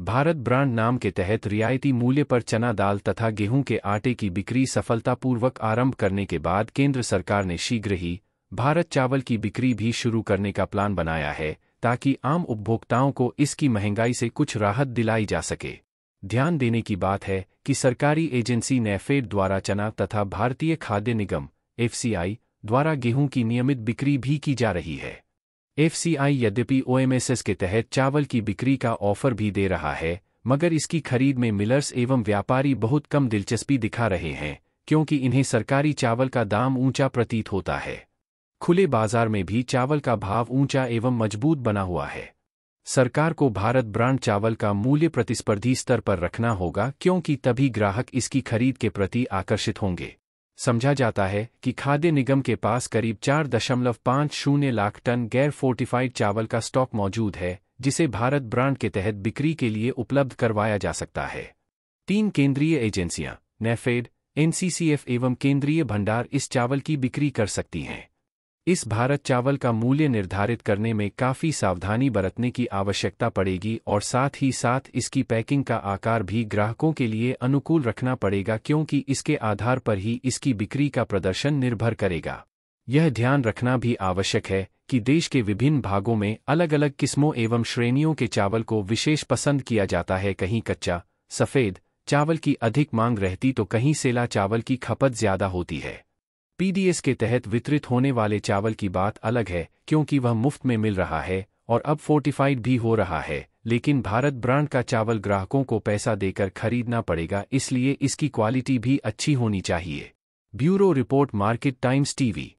Bharat brand नाम के तहत रियायती मूल्य पर चना दाल तथा गेहूं के आटे की बिक्री सफलतापूर्वक आरंभ करने के बाद केंद्र सरकार ने शीघ्र ही भारत चावल की बिक्री भी शुरू करने का प्लान बनाया है ताकि आम उपभोक्ताओं को इसकी महंगाई से कुछ राहत दिलाई जा सके ध्यान देने की बात है कि सरकारी एजेंसी नेफेड द्वारा चना तथा भारतीय खाद्य निगम एफसीआई द्वारा गेहूं की नियमित बिक्री भी की जा रही है एफसीआई यद्यपि ओएमएसएस के तहत चावल की बिक्री का ऑफर भी दे रहा है मगर इसकी खरीद में मिलर्स एवं व्यापारी बहुत कम दिलचस्पी दिखा रहे हैं क्योंकि इन्हें सरकारी चावल का दाम ऊंचा प्रतीत होता है खुले बाजार में भी चावल का भाव ऊंचा एवं मजबूत बना हुआ है सरकार को भारत ब्रांड चावल का मूल्य प्रतिस्पर्धी स्तर पर रखना होगा क्योंकि तभी ग्राहक इसकी खरीद के प्रति आकर्षित होंगे समझा जाता है कि खाद्य निगम के पास करीब चार दशमलव पाँच शून्य लाख टन गैर फोर्टिफाइड चावल का स्टॉक मौजूद है जिसे भारत ब्रांड के तहत बिक्री के लिए उपलब्ध करवाया जा सकता है तीन केंद्रीय एजेंसियां नेफेड एनसीसीएफ एवं केंद्रीय भंडार इस चावल की बिक्री कर सकती हैं इस भारत चावल का मूल्य निर्धारित करने में काफ़ी सावधानी बरतने की आवश्यकता पड़ेगी और साथ ही साथ इसकी पैकिंग का आकार भी ग्राहकों के लिए अनुकूल रखना पड़ेगा क्योंकि इसके आधार पर ही इसकी बिक्री का प्रदर्शन निर्भर करेगा यह ध्यान रखना भी आवश्यक है कि देश के विभिन्न भागों में अलग अलग किस्मों एवं श्रेणियों के चावल को विशेष पसंद किया जाता है कहीं कच्चा सफ़ेद चावल की अधिक मांग रहती तो कहीं सेला चावल की खपत ज़्यादा होती है पीडीएस के तहत वितरित होने वाले चावल की बात अलग है क्योंकि वह मुफ्त में मिल रहा है और अब फोर्टिफाइड भी हो रहा है लेकिन भारत ब्रांड का चावल ग्राहकों को पैसा देकर खरीदना पड़ेगा इसलिए इसकी क्वालिटी भी अच्छी होनी चाहिए bureau report market times TV